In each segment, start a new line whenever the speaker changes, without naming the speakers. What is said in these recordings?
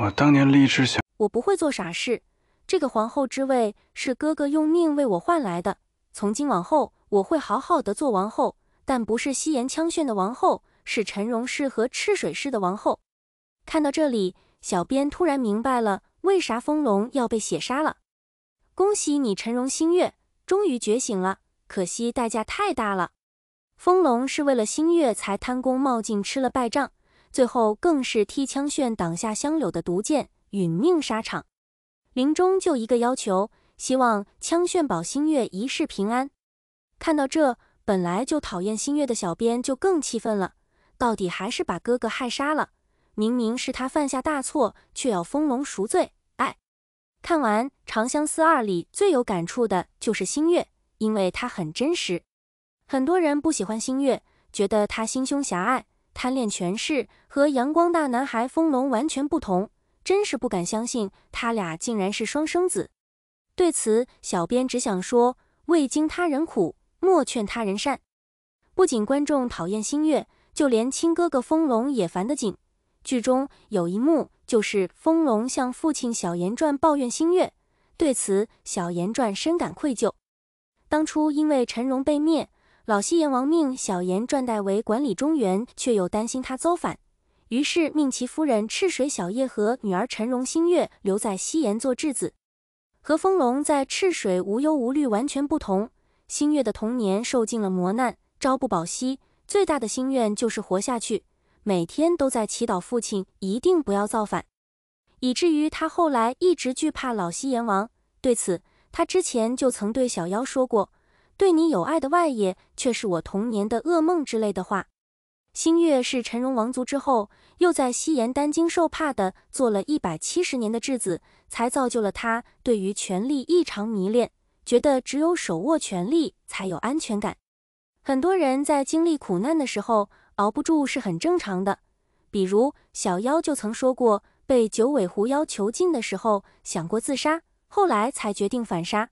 我当年立志想，我不会做傻事。这个皇后之位是哥哥用命为我换来的，从今往后我会好好的做王后，但不是夕颜枪炫的王后，是陈荣氏和赤水氏的王后。看到这里，小编突然明白了为啥风龙要被血杀了。恭喜你，陈荣星月终于觉醒了，可惜代价太大了。风龙是为了星月才贪功冒进，吃了败仗。最后更是替枪炫挡下香柳的毒箭，殒命沙场。临终就一个要求，希望枪炫保星月一世平安。看到这，本来就讨厌星月的小编就更气愤了。到底还是把哥哥害杀了，明明是他犯下大错，却要封龙赎罪。哎，看完《长相思二》里最有感触的就是星月，因为他很真实。很多人不喜欢星月，觉得他心胸狭隘。贪恋权势和阳光大男孩风龙完全不同，真是不敢相信他俩竟然是双生子。对此，小编只想说：未经他人苦，莫劝他人善。不仅观众讨厌星月，就连亲哥哥风龙也烦得紧。剧中有一幕就是风龙向父亲小言传抱怨星月，对此小言传深感愧疚。当初因为陈荣被灭。老西炎王命小炎转代为管理中原，却又担心他造反，于是命其夫人赤水小叶和女儿陈荣星月留在西炎做质子。和风龙在赤水无忧无虑完全不同，星月的童年受尽了磨难，朝不保夕，最大的心愿就是活下去，每天都在祈祷父亲一定不要造反，以至于他后来一直惧怕老西炎王。对此，他之前就曾对小妖说过。对你有爱的外爷，却是我童年的噩梦之类的话。星月是陈荣王族之后，又在西炎担惊受怕的做了一百七十年的质子，才造就了他对于权力异常迷恋，觉得只有手握权力才有安全感。很多人在经历苦难的时候熬不住是很正常的，比如小妖就曾说过，被九尾狐妖囚禁的时候想过自杀，后来才决定反杀。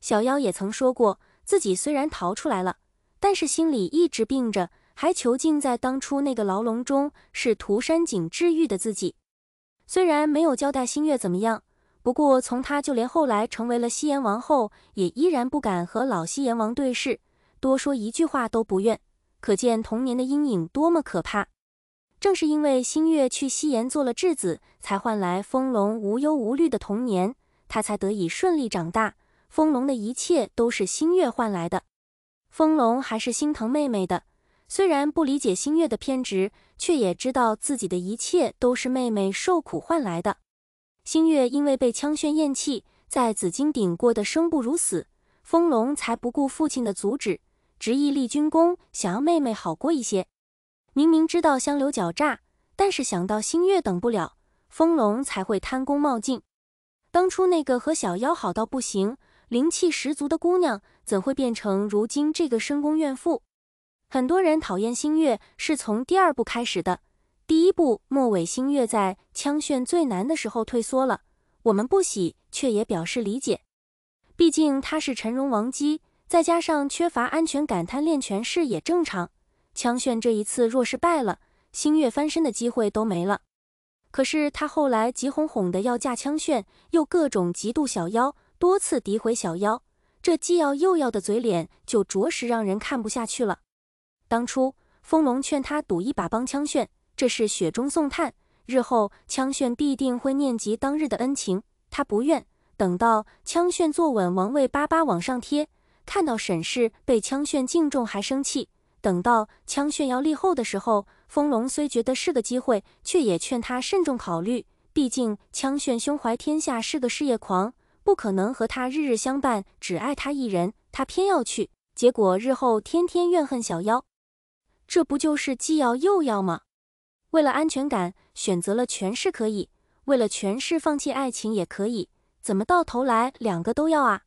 小妖也曾说过。自己虽然逃出来了，但是心里一直病着，还囚禁在当初那个牢笼中。是涂山璟治愈的自己。虽然没有交代星月怎么样，不过从他就连后来成为了西炎王后，也依然不敢和老西炎王对视，多说一句话都不愿。可见童年的阴影多么可怕。正是因为星月去西炎做了质子，才换来风龙无忧无虑的童年，他才得以顺利长大。风龙的一切都是星月换来的，风龙还是心疼妹妹的，虽然不理解星月的偏执，却也知道自己的一切都是妹妹受苦换来的。星月因为被枪炫咽气，在紫金顶过得生不如死，风龙才不顾父亲的阻止，执意立军功，想要妹妹好过一些。明明知道香流狡诈，但是想到星月等不了，风龙才会贪功冒进。当初那个和小妖好到不行。灵气十足的姑娘怎会变成如今这个深宫怨妇？很多人讨厌星月是从第二部开始的。第一部末尾，星月在枪炫最难的时候退缩了，我们不喜，却也表示理解。毕竟她是陈荣王姬，再加上缺乏安全感、贪恋权势也正常。枪炫这一次若是败了，星月翻身的机会都没了。可是她后来急哄哄的要嫁枪炫，又各种嫉妒小妖。多次诋毁小妖，这既要又要的嘴脸就着实让人看不下去了。当初风龙劝他赌一把帮枪炫，这是雪中送炭，日后枪炫必定会念及当日的恩情。他不愿等到枪炫坐稳王位巴巴往上贴，看到沈氏被枪炫敬重还生气。等到枪炫要立后的时候，风龙虽觉得是个机会，却也劝他慎重考虑，毕竟枪炫胸怀天下是个事业狂。不可能和他日日相伴，只爱他一人，他偏要去，结果日后天天怨恨小妖，这不就是既要又要吗？为了安全感选择了权势可以，为了权势放弃爱情也可以，怎么到头来两个都要啊？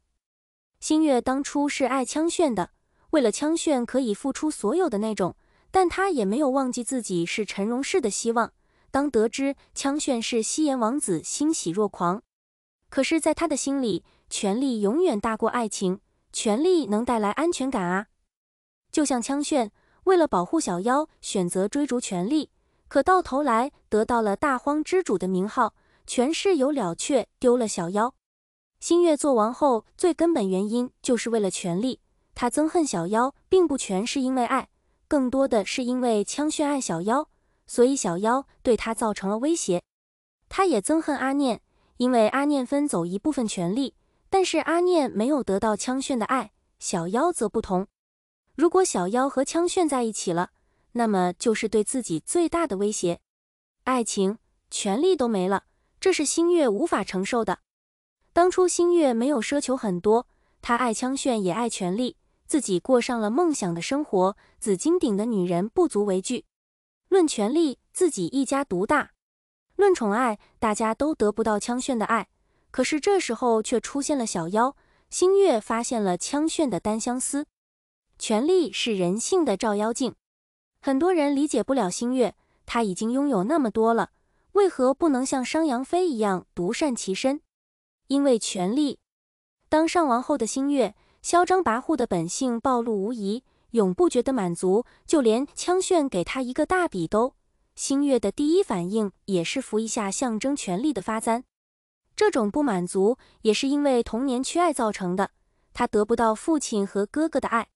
星月当初是爱枪炫的，为了枪炫可以付出所有的那种，但他也没有忘记自己是陈荣氏的希望。当得知枪炫是西炎王子，欣喜若狂。可是，在他的心里，权力永远大过爱情。权力能带来安全感啊！就像枪炫，为了保护小妖，选择追逐权力，可到头来得到了大荒之主的名号，权势有了却丢了小妖。星月做王后，最根本原因就是为了权力。她憎恨小妖，并不全是因为爱，更多的是因为枪炫爱小妖，所以小妖对她造成了威胁。她也憎恨阿念。因为阿念分走一部分权力，但是阿念没有得到枪炫的爱。小妖则不同，如果小妖和枪炫在一起了，那么就是对自己最大的威胁。爱情、权力都没了，这是星月无法承受的。当初星月没有奢求很多，他爱枪炫，也爱权力，自己过上了梦想的生活。紫金顶的女人不足为惧，论权力，自己一家独大。论宠爱，大家都得不到枪炫的爱，可是这时候却出现了小妖星月，发现了枪炫的单相思。权力是人性的照妖镜，很多人理解不了星月，他已经拥有那么多了，为何不能像商阳飞一样独善其身？因为权力。当上王后的星月，嚣张跋扈的本性暴露无遗，永不觉得满足，就连枪炫给他一个大比都。星月的第一反应也是扶一下象征权力的发簪，这种不满足也是因为童年缺爱造成的。他得不到父亲和哥哥的爱，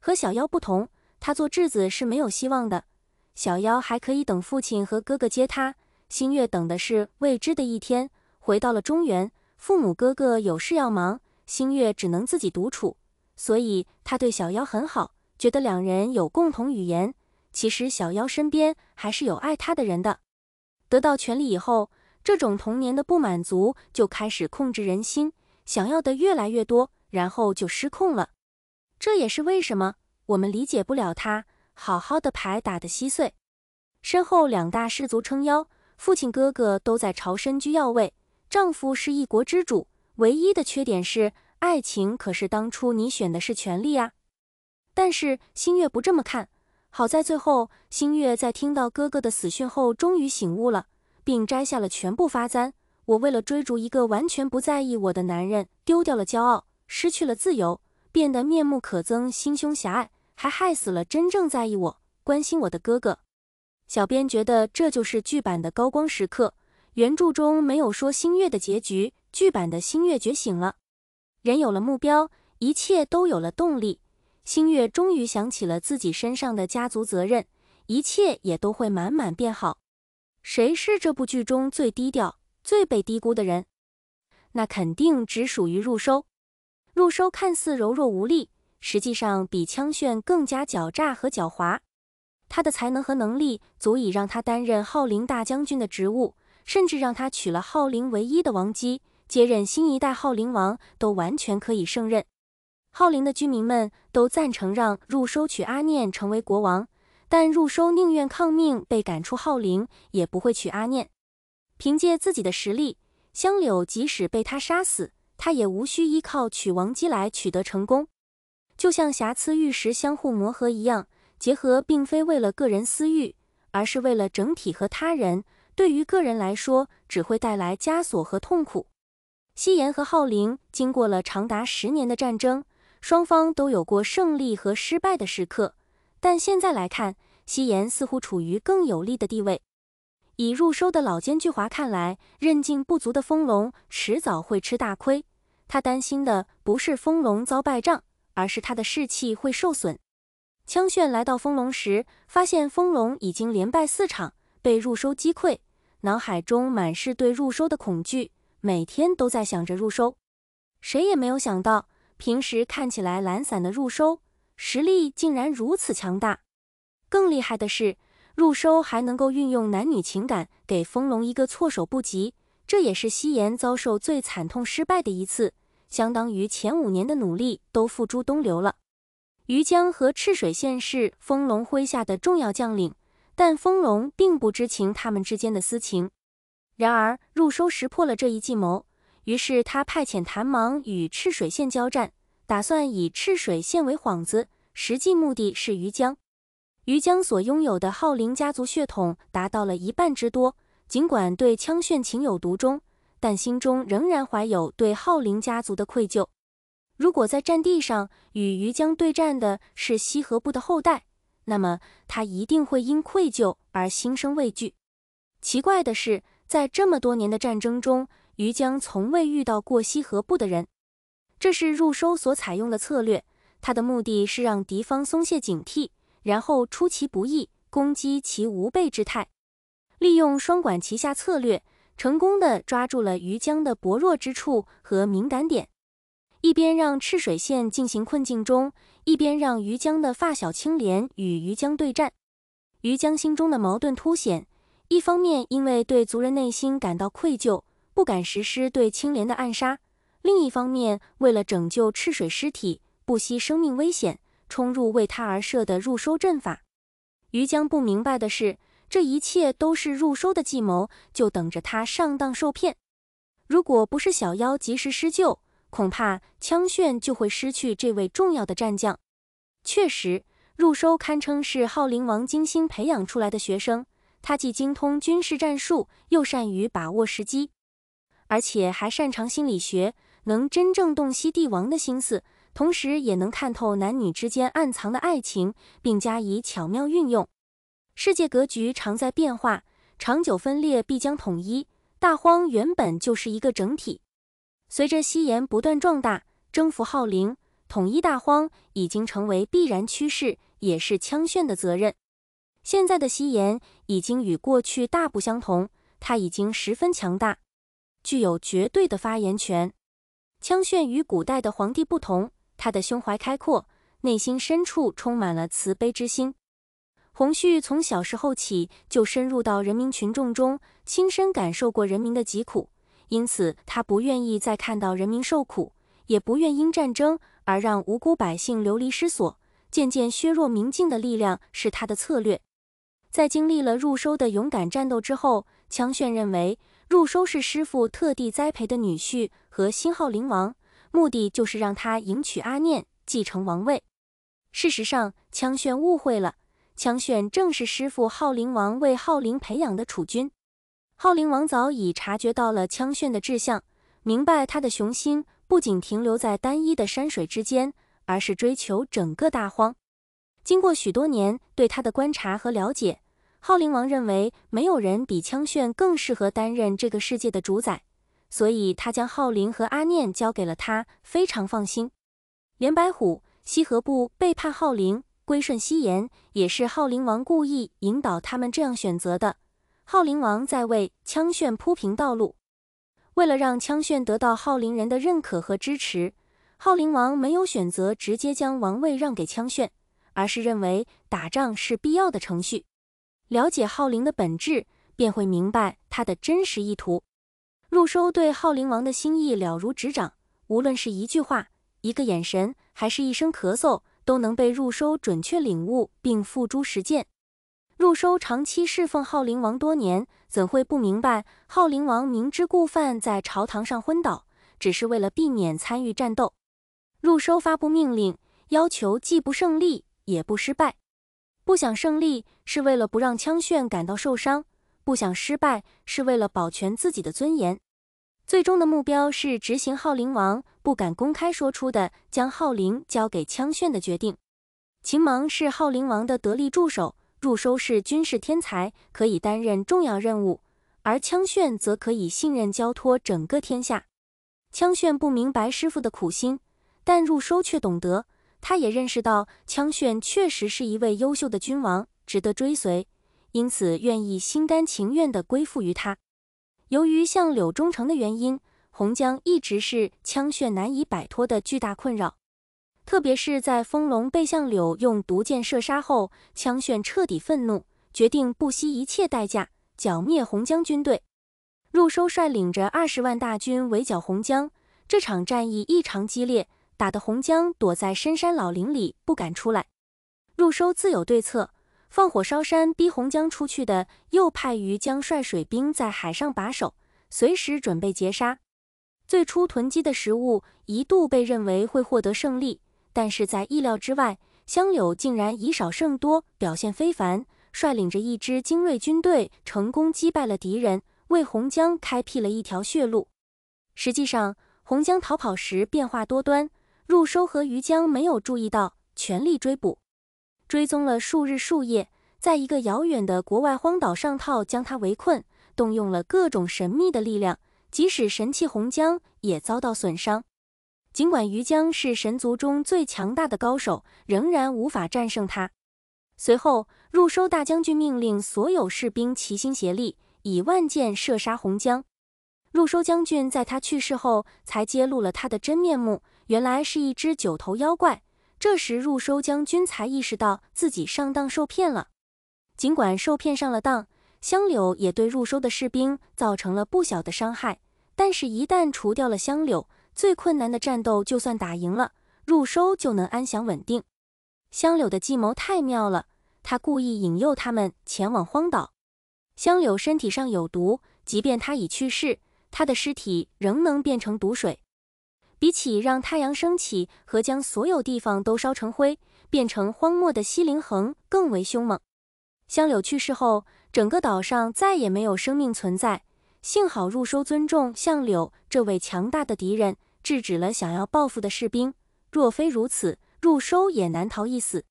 和小妖不同，他做质子是没有希望的。小妖还可以等父亲和哥哥接他，星月等的是未知的一天。回到了中原，父母哥哥有事要忙，星月只能自己独处，所以他对小妖很好，觉得两人有共同语言。其实小妖身边还是有爱他的人的。得到权力以后，这种童年的不满足就开始控制人心，想要的越来越多，然后就失控了。这也是为什么我们理解不了他。好好的牌打得稀碎，身后两大氏族撑腰，父亲、哥哥都在朝，身居要位，丈夫是一国之主。唯一的缺点是爱情，可是当初你选的是权利啊。但是星月不这么看。好在最后，星月在听到哥哥的死讯后，终于醒悟了，并摘下了全部发簪。我为了追逐一个完全不在意我的男人，丢掉了骄傲，失去了自由，变得面目可憎，心胸狭隘，还害死了真正在意我、关心我的哥哥。小编觉得这就是剧版的高光时刻。原著中没有说星月的结局，剧版的星月觉醒了，人有了目标，一切都有了动力。星月终于想起了自己身上的家族责任，一切也都会慢慢变好。谁是这部剧中最低调、最被低估的人？那肯定只属于入收。入收看似柔弱无力，实际上比枪炫更加狡诈和狡猾。他的才能和能力足以让他担任浩灵大将军的职务，甚至让他娶了浩灵唯一的王姬，接任新一代浩灵王都完全可以胜任。浩林的居民们都赞成让入收娶阿念成为国王，但入收宁愿抗命被赶出浩林，也不会娶阿念。凭借自己的实力，香柳即使被他杀死，他也无需依靠娶王姬来取得成功。就像瑕疵玉石相互磨合一样，结合并非为了个人私欲，而是为了整体和他人。对于个人来说，只会带来枷锁和痛苦。夕颜和浩林经过了长达十年的战争。双方都有过胜利和失败的时刻，但现在来看，夕颜似乎处于更有利的地位。以入收的老奸巨猾看来，韧劲不足的风龙迟早会吃大亏。他担心的不是风龙遭败仗，而是他的士气会受损。枪炫来到风龙时，发现风龙已经连败四场，被入收击溃，脑海中满是对入收的恐惧，每天都在想着入收。谁也没有想到。平时看起来懒散的入收，实力竟然如此强大。更厉害的是，入收还能够运用男女情感给风龙一个措手不及。这也是夕颜遭受最惨痛失败的一次，相当于前五年的努力都付诸东流了。于江和赤水县是风龙麾下的重要将领，但风龙并不知情他们之间的私情。然而，入收识破了这一计谋。于是他派遣谭芒与赤水县交战，打算以赤水县为幌子，实际目的是于江。于江所拥有的浩林家族血统达到了一半之多，尽管对枪炫情有独钟，但心中仍然怀有对浩林家族的愧疚。如果在战地上与于江对战的是西河部的后代，那么他一定会因愧疚而心生畏惧。奇怪的是，在这么多年的战争中，于江从未遇到过西河部的人，这是入收所采用的策略。他的目的是让敌方松懈警惕，然后出其不意攻击其无备之态。利用双管齐下策略，成功的抓住了于江的薄弱之处和敏感点。一边让赤水县进行困境中，一边让于江的发小青莲与于江对战。于江心中的矛盾凸显：一方面，因为对族人内心感到愧疚。不敢实施对青莲的暗杀。另一方面，为了拯救赤水尸体，不惜生命危险冲入为他而设的入收阵法。于江不明白的是，这一切都是入收的计谋，就等着他上当受骗。如果不是小妖及时施救，恐怕枪炫就会失去这位重要的战将。确实，入收堪称是昊灵王精心培养出来的学生，他既精通军事战术，又善于把握时机。而且还擅长心理学，能真正洞悉帝王的心思，同时也能看透男女之间暗藏的爱情，并加以巧妙运用。世界格局常在变化，长久分裂必将统一。大荒原本就是一个整体，随着西炎不断壮大，征服浩灵，统一大荒已经成为必然趋势，也是枪炫的责任。现在的西炎已经与过去大不相同，他已经十分强大。具有绝对的发言权。枪炫与古代的皇帝不同，他的胸怀开阔，内心深处充满了慈悲之心。洪旭从小时候起就深入到人民群众中，亲身感受过人民的疾苦，因此他不愿意再看到人民受苦，也不愿因战争而让无辜百姓流离失所。渐渐削弱明镜的力量是他的策略。在经历了入收的勇敢战斗之后，枪炫认为。入收是师傅特地栽培的女婿和新号灵王，目的就是让他迎娶阿念，继承王位。事实上，枪炫误会了，枪炫正是师傅号灵王为号灵培养的储君。号灵王早已察觉到了枪炫的志向，明白他的雄心不仅停留在单一的山水之间，而是追求整个大荒。经过许多年对他的观察和了解。昊灵王认为没有人比枪炫更适合担任这个世界的主宰，所以他将昊灵和阿念交给了他，非常放心。连白虎、西河部背叛昊灵，归顺西炎，也是昊灵王故意引导他们这样选择的。昊灵王在为枪炫铺平道路，为了让枪炫得到昊灵人的认可和支持，昊灵王没有选择直接将王位让给枪炫，而是认为打仗是必要的程序。了解昊灵的本质，便会明白他的真实意图。入收对昊灵王的心意了如指掌，无论是一句话、一个眼神，还是一声咳嗽，都能被入收准确领悟并付诸实践。入收长期侍奉昊灵王多年，怎会不明白昊灵王明知故犯，在朝堂上昏倒，只是为了避免参与战斗。入收发布命令，要求既不胜利，也不失败。不想胜利，是为了不让枪炫感到受伤；不想失败，是为了保全自己的尊严。最终的目标是执行浩灵王不敢公开说出的将浩灵交给枪炫的决定。秦王是浩灵王的得力助手，入收是军事天才，可以担任重要任务；而枪炫则可以信任交托整个天下。枪炫不明白师傅的苦心，但入收却懂得。他也认识到，枪炫确实是一位优秀的君王，值得追随，因此愿意心甘情愿地归附于他。由于向柳忠诚的原因，洪江一直是枪炫难以摆脱的巨大困扰。特别是在风龙被向柳用毒箭射杀后，枪炫彻底愤怒，决定不惜一切代价剿灭洪江军队。陆收率领着二十万大军围剿洪江，这场战役异常激烈。打得洪江躲在深山老林里不敢出来，入收自有对策，放火烧山逼洪江出去的，又派于江率水兵在海上把守，随时准备截杀。最初囤积的食物一度被认为会获得胜利，但是在意料之外，香柳竟然以少胜多，表现非凡，率领着一支精锐军队成功击败了敌人，为洪江开辟了一条血路。实际上，洪江逃跑时变化多端。入收和于江没有注意到，全力追捕，追踪了数日数夜，在一个遥远的国外荒岛上套将他围困，动用了各种神秘的力量，即使神器红江也遭到损伤。尽管于江是神族中最强大的高手，仍然无法战胜他。随后，入收大将军命令所有士兵齐心协力，以万箭射杀红江。入收将军在他去世后才揭露了他的真面目。原来是一只九头妖怪。这时入收将军才意识到自己上当受骗了。尽管受骗上了当，香柳也对入收的士兵造成了不小的伤害。但是，一旦除掉了香柳，最困难的战斗就算打赢了，入收就能安享稳定。香柳的计谋太妙了，他故意引诱他们前往荒岛。香柳身体上有毒，即便他已去世，他的尸体仍能变成毒水。比起让太阳升起和将所有地方都烧成灰，变成荒漠的西林恒更为凶猛。香柳去世后，整个岛上再也没有生命存在。幸好入收尊重相柳这位强大的敌人，制止了想要报复的士兵。若非如此，入收也难逃一死。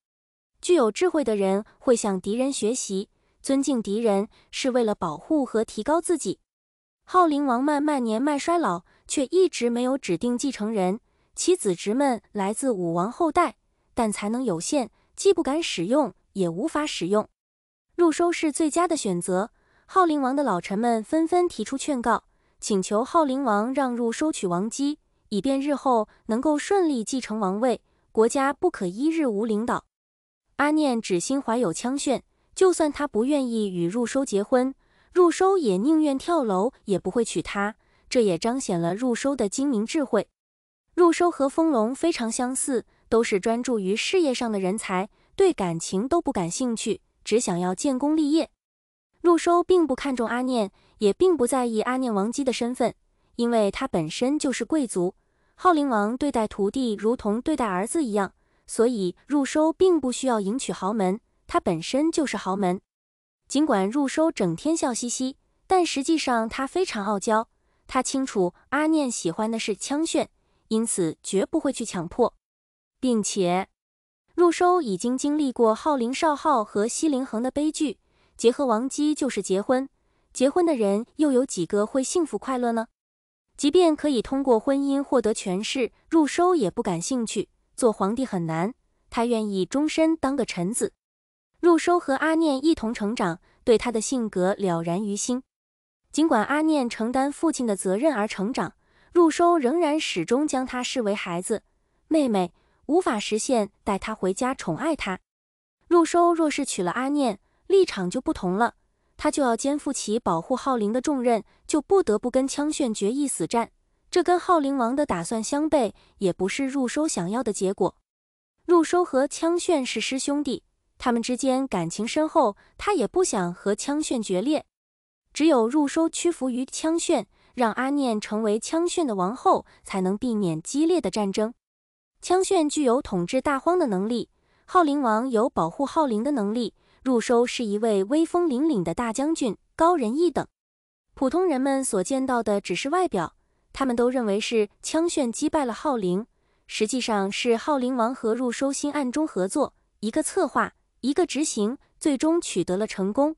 具有智慧的人会向敌人学习，尊敬敌人是为了保护和提高自己。昊灵王慢慢年迈衰老。却一直没有指定继承人，其子侄们来自武王后代，但才能有限，既不敢使用，也无法使用。入收是最佳的选择。昊陵王的老臣们纷纷提出劝告，请求昊陵王让入收取王姬，以便日后能够顺利继承王位。国家不可一日无领导。阿念只心怀有枪炫，就算他不愿意与入收结婚，入收也宁愿跳楼也不会娶她。这也彰显了入收的精明智慧。入收和丰隆非常相似，都是专注于事业上的人才，对感情都不感兴趣，只想要建功立业。入收并不看重阿念，也并不在意阿念王姬的身份，因为他本身就是贵族。昊灵王对待徒弟如同对待儿子一样，所以入收并不需要迎娶豪门，他本身就是豪门。尽管入收整天笑嘻嘻，但实际上他非常傲娇。他清楚阿念喜欢的是枪炫，因此绝不会去强迫，并且入收已经经历过号林少昊和西林恒的悲剧，结合王姬就是结婚，结婚的人又有几个会幸福快乐呢？即便可以通过婚姻获得权势，入收也不感兴趣。做皇帝很难，他愿意终身当个臣子。入收和阿念一同成长，对他的性格了然于心。尽管阿念承担父亲的责任而成长，入收仍然始终将他视为孩子、妹妹，无法实现带他回家宠爱他。入收若是娶了阿念，立场就不同了，他就要肩负起保护浩林的重任，就不得不跟枪炫决一死战。这跟浩林王的打算相悖，也不是入收想要的结果。入收和枪炫是师兄弟，他们之间感情深厚，他也不想和枪炫决裂。只有入收屈服于枪炫，让阿念成为枪炫的王后，才能避免激烈的战争。枪炫具有统治大荒的能力，昊灵王有保护昊灵的能力，入收是一位威风凛凛的大将军，高人一等。普通人们所见到的只是外表，他们都认为是枪炫击败了昊陵，实际上是昊灵王和入收心暗中合作，一个策划，一个执行，最终取得了成功。